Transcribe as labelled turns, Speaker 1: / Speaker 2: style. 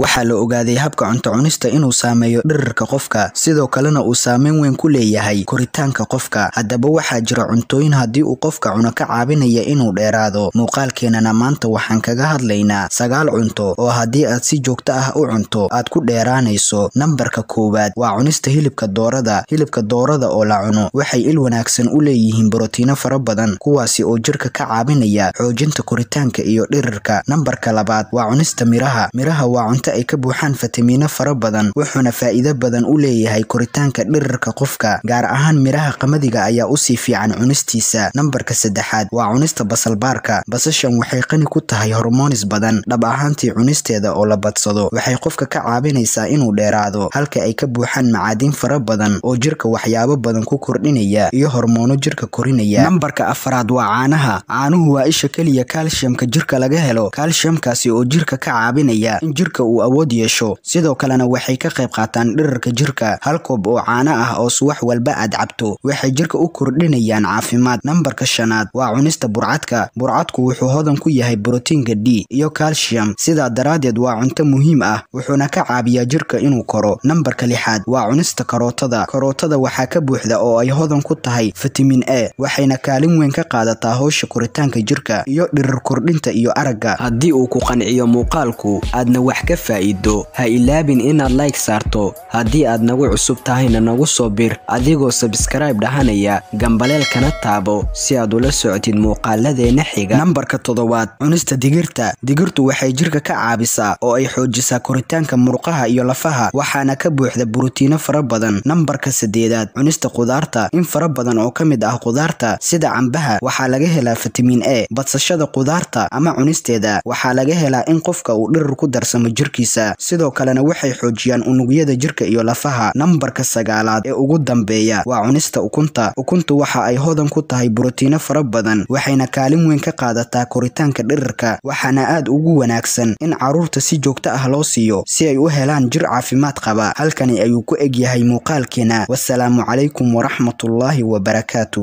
Speaker 1: waxaa la ogaaday habka cunto cunista inuu saameeyo dhirirka qofka sidoo kalena uu saameyn weyn ku leeyahay koritaanka qofka haddaba waxaa jira cuntooyin haddii uu qofka cuno ka caabinaya inuu dheeraado muuqaalkeennana maanta waxaan kaga hadlaynaa sagaal cunto oo haddii aad si joogto ah u cunto aad ku dheeraanayso nambarka koowaad waa cunista hilibka doorada hilibka doorada oo la cuno waxay il wanaagsan u leeyihiin borotiino fara badan kuwaasi oo jirka ka caabinaya xoojinta koritaanka iyo dhirirka nambarka labaad waa cunista miraha miraha waa cunto dhirta ay ka buuxaan fatamiino fara badan wuxuuna faa'iido badan u leeyahay koritaanka dhirirka qofka gaar ahaan midhaha qamadiga ayaa usii fiican cunistiisa nambarka saddexaad waa cunista basalbaarka basashan waxay qani ku tahay hormonis badan dhab ahaantii cunisteeda oo la badsado waxay qofka ka caabinaysaa inuu dheeraado halka ay ka buuxaan macaadin fara badan oo jirka waxyaabo badan ku kordhinaya iyo hormoono jirka korinaya nambarka afraad waa caanaha caanuhu waa isha keliya kaalshiyamka jirka laga helo kaalshiyamkaasi oo jirka ka caabinaya in jirka uu uu awood yeesho sidoo kalena waxay ka qayb qaataan dhirarka jirka hal koob oo caano ah oo subax walba aad cabto waxay jirka u kordhinayaan caafimaad nambarka shanaad waa cunista burcadka burcadku wuxuu hodan ku yahay brotiinka d iyo kalshiyam sidaa daraaddeed waa cunto muhiim ah wuxuuna ka caabiyaa jirka inuu koro nambarka lixaad waa cunista karootada karootada waxaa ka buuxda oo ay hodan ku tahay fitamin e waxayna kaalin weyn ka qaadataa howsha koritaanka jirka iyo dhirar kordhinta iyo aragga haddii uu ku qanciyo muuqaalku aadna wax ka faa'iido ha ilaabin inaad layg saarto haddii aad nagu cusub tahayna nagu soo bir adigoo sabskraib dhahanaya gambaleelkana taabo si aad ula socotid muuqaaladeenna xiga nambarka toddobaad cunista digirta digirtu waxay jirka ka caabisaa oo ay xoojisaa koritaanka murqaha iyo lafaha waxaana ka buuxda burotiino fara badan nambarka saddeedaad cunista qudaarta in fara badan oo ka mid ah qudaarta sida cambaha waxaa laga helaa fitamiin e badsashada qudaarta ama cunisteeda waxaa laga helaa in qofka uu dhirir ku darsamo jirki caafimaadkiisa sidoo kalena waxay xoojiyaan unugyada jirka iyo lafaha nambarka sagaalaad ee ugu dambeeya waa cunista ukunta ukuntu waxa ay hodan ku tahay burotiino fara badan waxayna kaalin weyn ka qaadataa koritaanka dhirirka waxaana aad ugu wanaagsan in carruurta si joogto ah loo siiyo si ay u helaan jir caafimaad qaba halkani ayuu ku eg yahay muuqaalkeena wasalaamu calaykum waraxmatullaahi barakaatu